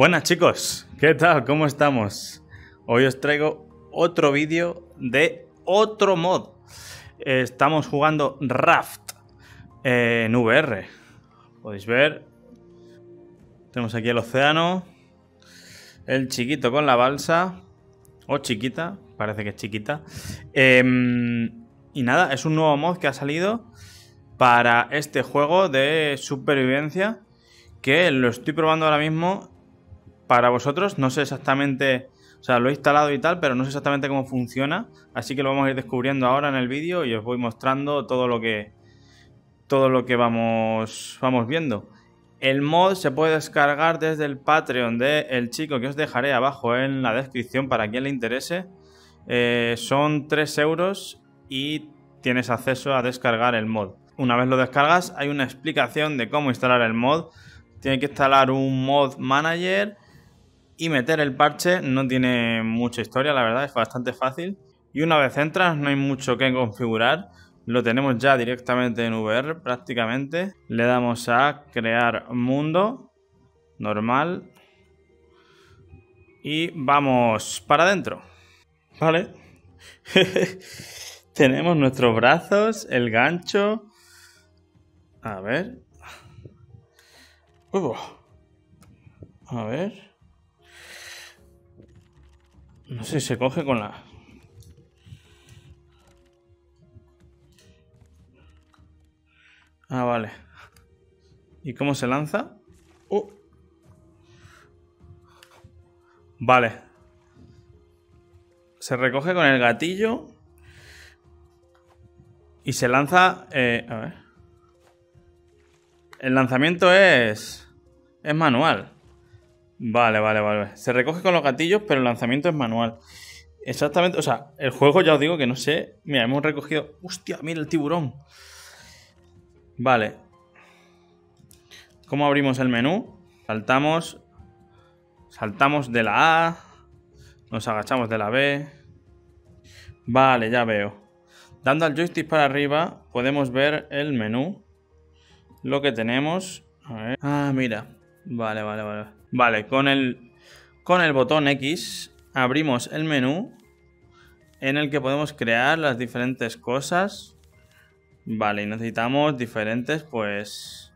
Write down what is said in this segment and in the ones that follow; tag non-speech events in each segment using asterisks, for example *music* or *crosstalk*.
Buenas chicos, ¿qué tal? ¿Cómo estamos? Hoy os traigo otro vídeo de otro mod. Estamos jugando Raft en VR. Podéis ver. Tenemos aquí el océano. El chiquito con la balsa. O chiquita, parece que es chiquita. Em, y nada, es un nuevo mod que ha salido para este juego de supervivencia que lo estoy probando ahora mismo para vosotros. No sé exactamente, o sea, lo he instalado y tal, pero no sé exactamente cómo funciona. Así que lo vamos a ir descubriendo ahora en el vídeo y os voy mostrando todo lo que, todo lo que vamos, vamos viendo. El mod se puede descargar desde el Patreon del chico que os dejaré abajo en la descripción para quien le interese. Eh, son 3 euros y tienes acceso a descargar el mod. Una vez lo descargas hay una explicación de cómo instalar el mod. Tiene que instalar un mod manager y meter el parche no tiene mucha historia, la verdad, es bastante fácil. Y una vez entras no hay mucho que configurar, lo tenemos ya directamente en VR prácticamente. Le damos a crear mundo, normal, y vamos para adentro. ¿Vale? *laughs* tenemos nuestros brazos, el gancho. A ver. A ver. No sé, se coge con la... Ah, vale. ¿Y cómo se lanza? Oh. Vale. Se recoge con el gatillo. Y se lanza... Eh, a ver. El lanzamiento es... Es manual. Vale, vale, vale. Se recoge con los gatillos, pero el lanzamiento es manual. Exactamente, o sea, el juego ya os digo que no sé. Mira, hemos recogido. ¡Hostia! Mira el tiburón. Vale. ¿Cómo abrimos el menú? Saltamos. Saltamos de la A. Nos agachamos de la B. Vale, ya veo. Dando al joystick para arriba, podemos ver el menú. Lo que tenemos. Ah, mira. Vale, vale, vale. Vale, con el, con el botón X abrimos el menú en el que podemos crear las diferentes cosas. Vale, y necesitamos diferentes, pues...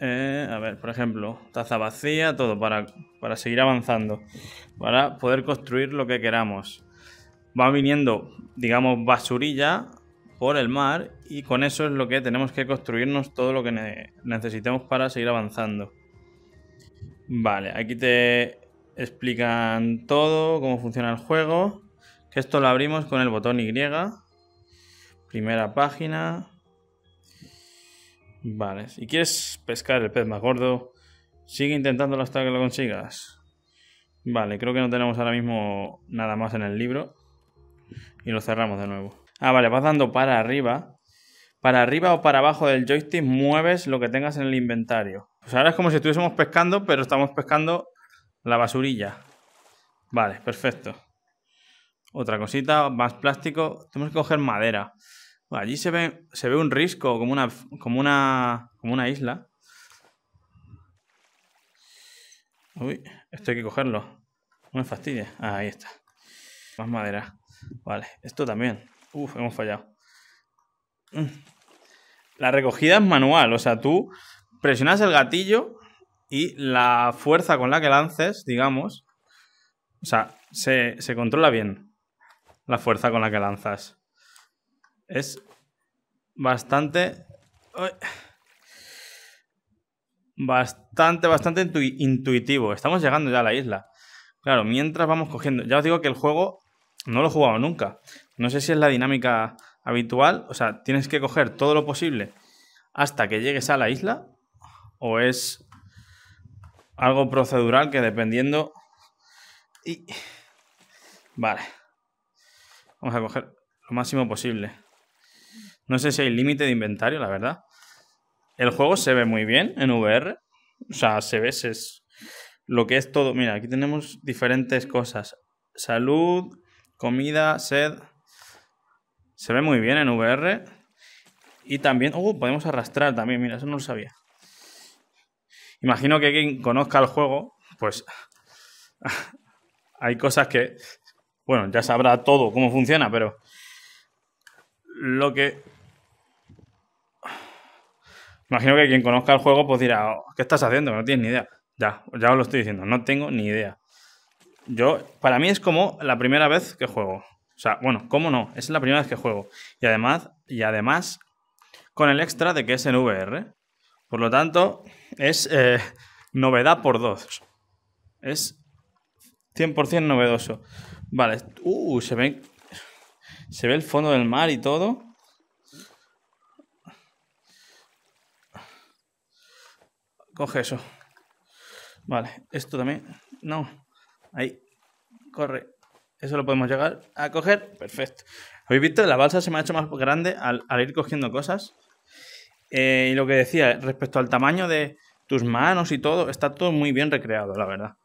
Eh, a ver, por ejemplo, taza vacía, todo para, para seguir avanzando. Para poder construir lo que queramos. Va viniendo, digamos, basurilla por el mar y con eso es lo que tenemos que construirnos todo lo que necesitemos para seguir avanzando. Vale, aquí te explican todo, cómo funciona el juego. Que esto lo abrimos con el botón Y. Primera página. Vale, si quieres pescar el pez más gordo, sigue intentándolo hasta que lo consigas. Vale, creo que no tenemos ahora mismo nada más en el libro. Y lo cerramos de nuevo. Ah, vale, vas dando para arriba. Para arriba o para abajo del joystick mueves lo que tengas en el inventario. Pues ahora es como si estuviésemos pescando, pero estamos pescando la basurilla. Vale, perfecto. Otra cosita, más plástico. Tenemos que coger madera. allí se ve, se ve un risco, como una, como una, como una isla. Uy, esto hay que cogerlo. No me fastidia. Ah, ahí está. Más madera. Vale, esto también. Uf, hemos fallado. Mm. La recogida es manual, o sea, tú presionas el gatillo y la fuerza con la que lances, digamos, o sea, se, controla bien la fuerza con la que lanzas. Es bastante... bastante, bastante intuitivo. Estamos llegando ya a la isla. Claro, mientras vamos cogiendo... Ya os digo que el juego no lo he jugado nunca. No sé si es la dinámica habitual. O sea, tienes que coger todo lo posible hasta que llegues a la isla o es algo procedural que dependiendo... Y... Vale. Vamos a coger lo máximo posible. No sé si hay límite de inventario, la verdad. El juego se ve muy bien en VR. O sea, se ve es lo que es todo. Mira, aquí tenemos diferentes cosas. Salud, comida, sed. Se ve muy bien en VR. Y también... Oh, podemos arrastrar también. Mira, eso no lo sabía. Imagino que quien conozca el juego, pues hay cosas que, bueno, ya sabrá todo cómo funciona, pero lo que... Imagino que quien conozca el juego pues dirá, oh, ¿qué estás haciendo? No tienes ni idea. Ya, ya os lo estoy diciendo, no tengo ni idea. Yo, para mí es como la primera vez que juego. O sea, bueno, ¿cómo no? Es la primera vez que juego. Y además, y además, con el extra de que es en VR. Por lo tanto, es eh, novedad por dos. Es 100% novedoso. Vale. Uh, se ve, se ve el fondo del mar y todo. Coge eso. Vale, esto también. No. Ahí. Corre. Eso lo podemos llegar a coger. Perfecto. ¿Habéis visto? La balsa se me ha hecho más grande al ir cogiendo cosas. Eh, y lo que decía, respecto al tamaño de tus manos y todo, está todo muy bien recreado, la verdad.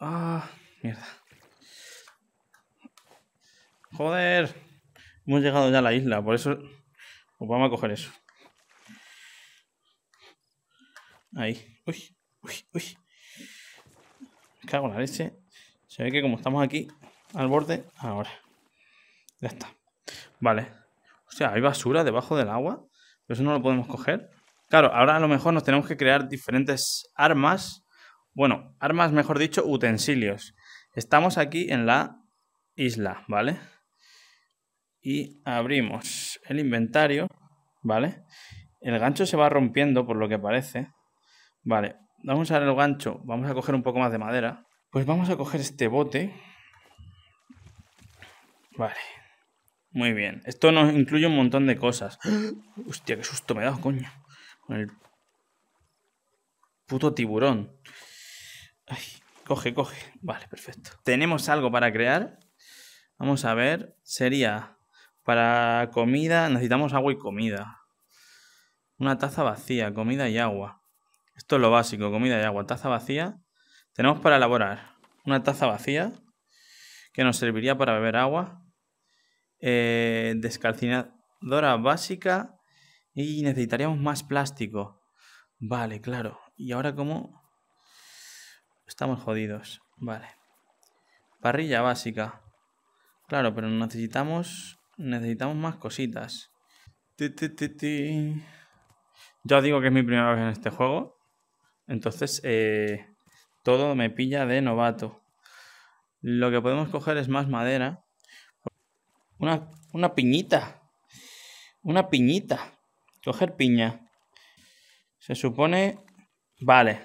Ah, mierda. Joder. Hemos llegado ya a la isla, por eso... Pues vamos a coger eso. Ahí. Uy, uy, uy. cago en la leche. Se ve que como estamos aquí, al borde, ahora. Ya está. Vale. O sea, hay basura debajo del agua eso no lo podemos coger. Claro, ahora a lo mejor nos tenemos que crear diferentes armas. Bueno, armas, mejor dicho, utensilios. Estamos aquí en la isla, ¿vale? Y abrimos el inventario, ¿vale? El gancho se va rompiendo, por lo que parece. Vale, vamos a usar el gancho. Vamos a coger un poco más de madera. Pues vamos a coger este bote. Vale, muy bien. Esto nos incluye un montón de cosas. *gasps* Hostia, qué susto me he dado, coño. Con el puto tiburón. coge, coge. Vale, perfecto. Tenemos algo para crear. Vamos a ver. Sería para comida. Necesitamos agua y comida. Una taza vacía, comida y agua. Esto es lo básico, comida y agua. Taza vacía. Tenemos para elaborar una taza vacía que nos serviría para beber agua eh, descalcinadora básica y necesitaríamos más plástico. Vale, claro. ¿Y ahora cómo? Estamos jodidos. Vale. Parrilla básica. Claro, pero necesitamos necesitamos más cositas. Yo digo que es mi primera vez en este juego. Entonces, eh, todo me pilla de novato. Lo que podemos coger es más madera. Una, piñita. Una piñita. Coger piña. Se supone... Vale.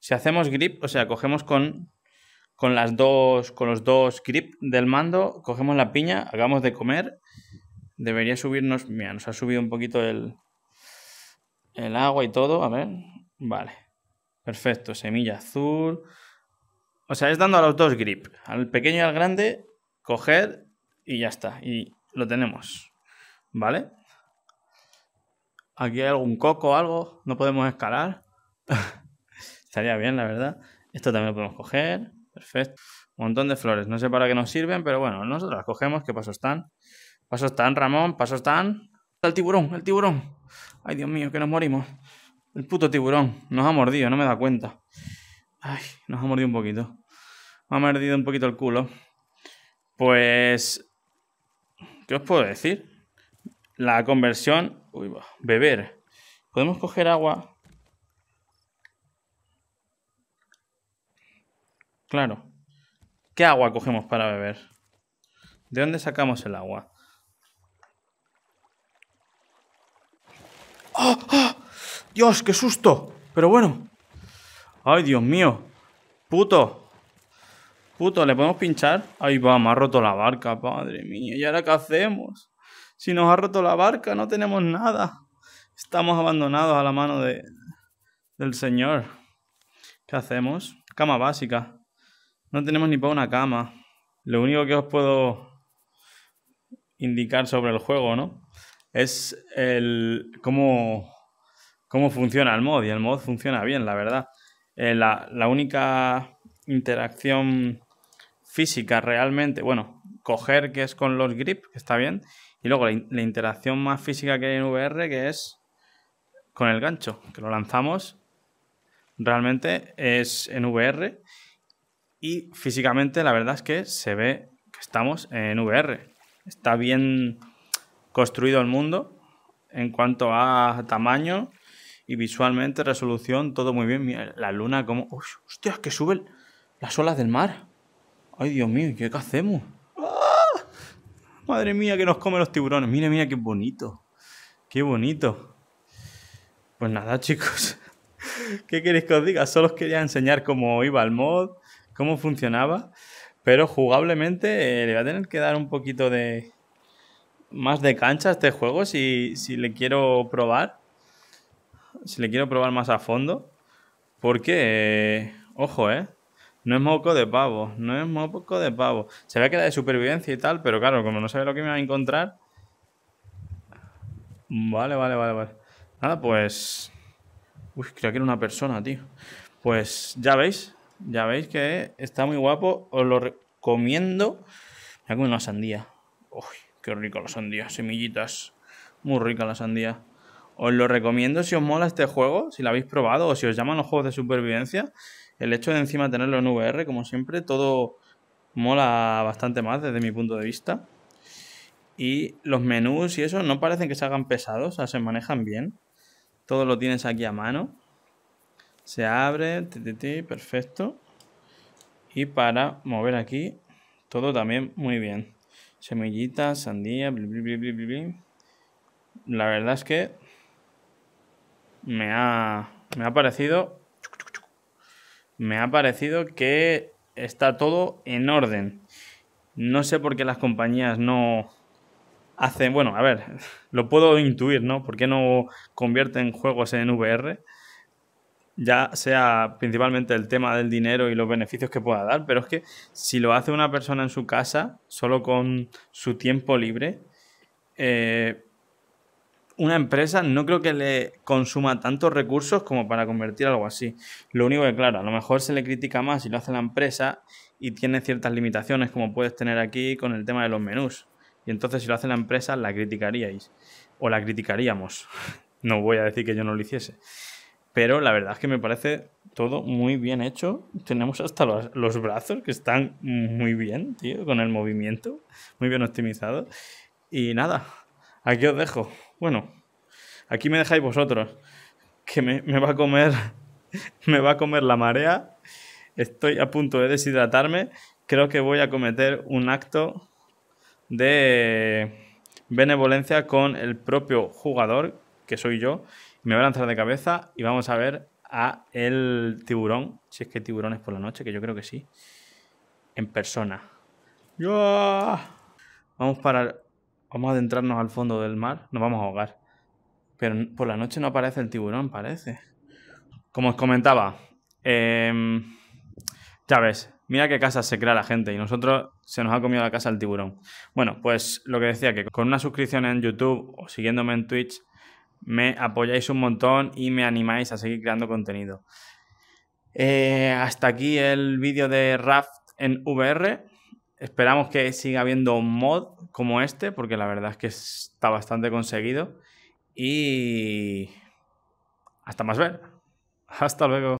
Si hacemos grip, o sea, cogemos con, con las dos, con los dos grip del mando, cogemos la piña, hagamos de comer. Debería subirnos, mira, nos ha subido un poquito el, el agua y todo, a ver. Vale. Perfecto, semilla azul. O sea, es dando a los dos grip, al pequeño y al grande, coger y ya está. Y lo tenemos. ¿Vale? Aquí hay algún coco o algo. No podemos escalar. *laughs* Estaría bien, la verdad. Esto también lo podemos coger. Perfecto. Un montón de flores. No sé para qué nos sirven, pero bueno, nosotros las cogemos. ¿Qué pasos están? Pasos están, Ramón. Pasos están. El tiburón, el tiburón. Ay, Dios mío, que nos morimos. El puto tiburón. Nos ha mordido, no me da cuenta. Ay, nos ha mordido un poquito. Me ha mordido un poquito el culo. Pues ¿Qué os puedo decir? La conversión... Uy, Beber. Podemos coger agua. Claro. ¿Qué agua cogemos para beber? ¿De dónde sacamos el agua? ¡Ah, ah! dios qué susto! Pero bueno. ¡Ay, Dios mío! ¡Puto! Puto, ¿le podemos pinchar? Ahí vamos, ha roto la barca, padre mía. ¿Y ahora qué hacemos? Si nos ha roto la barca, no tenemos nada. Estamos abandonados a la mano del Señor. ¿Qué hacemos? Cama básica. No tenemos ni para una cama. Lo único que os puedo indicar sobre el juego, ¿no? Es el cómo, cómo funciona el mod. Y el mod funciona bien, la verdad. Eh, la, la única interacción física realmente, bueno, coger que es con los grip, que está bien, y luego la, interacción más física que hay en VR, que es con el gancho, que lo lanzamos, realmente es en VR y físicamente la verdad es que se ve que estamos en VR. Está bien construido el mundo en cuanto a tamaño y visualmente resolución, todo muy bien. la luna como... ¡Hostia, que suben las olas del mar! Ay, Dios mío, ¿qué, hacemos? ¡Ah! Madre mía, que nos come los tiburones. Mira, mira, qué bonito. Qué bonito. Pues nada, *laughs* chicos. ¿Qué queréis que os diga? Solo os quería enseñar cómo iba el mod, cómo funcionaba. Pero jugablemente eh, le voy a tener que dar un poquito de... Más de cancha a este juego si, le quiero probar. Si le quiero probar más a fondo. Porque... Eh, ojo, ¿eh? No es moco de pavo, no es moco de pavo. Se ve que era de supervivencia y tal, pero claro, como no sabe lo que me va a encontrar. Vale, vale, vale, vale. Nada, pues. Uy, creo que era una persona, tío. Pues ya veis, ya veis que está muy guapo. Os lo recomiendo. Ya comido una sandía. Uy, qué rica la sandía, semillitas. Muy rica la sandía. Os lo recomiendo si os mola este juego, si lo habéis probado o si os llaman los juegos de supervivencia el hecho de encima tenerlo en VR, como siempre, todo mola bastante más desde mi punto de vista. Y los menús y eso no parecen que se hagan pesados, o sea, se manejan bien. Todo lo tienes aquí a mano. Se abre, perfecto. Y para mover aquí, todo también muy bien. Semillitas, sandía, La verdad es que me ha, me ha parecido me ha parecido que está todo en orden. No sé por qué las compañías no hacen, bueno, a ver, *laughs* lo puedo intuir, ¿no? ¿Por qué no convierten juegos en VR? Ya sea principalmente el tema del dinero y los beneficios que pueda dar, pero es que si lo hace una persona en su casa, solo con su tiempo libre, eh, una empresa no creo que le consuma tantos recursos como para convertir algo así. Lo único que, claro, a lo mejor se le critica más si lo hace la empresa y tiene ciertas limitaciones como puedes tener aquí con el tema de los menús. Y entonces si lo hace la empresa la criticaríais o la criticaríamos. *laughs* No voy a decir que yo no lo hiciese. Pero la verdad es que me parece todo muy bien hecho. Tenemos hasta los, brazos que están muy bien, tío, con el movimiento. Muy bien optimizado. Y nada, aquí os dejo. Bueno, aquí me dejáis vosotros, que me, va a comer, *laughs* me va a comer la marea, estoy a punto de deshidratarme, creo que voy a cometer un acto de benevolencia con el propio jugador, que soy yo, me voy a lanzar de cabeza y vamos a ver a el tiburón, si es que tiburón es por la noche, que yo creo que sí, en persona. Yo, Vamos para Vamos a adentrarnos al fondo del mar, nos vamos a ahogar. Pero por la noche no aparece el tiburón, parece. Como os comentaba, eh, mira qué casa se crea la gente y nosotros se nos ha comido la casa el tiburón. Bueno, pues lo que decía, que con una suscripción en YouTube o siguiéndome en Twitch, me apoyáis un montón y me animáis a seguir creando contenido. Eh, hasta aquí el vídeo de Raft en VR. Esperamos que siga habiendo un mod como este, porque la verdad es que está bastante conseguido. Y hasta más ver. *laughs* Hasta luego.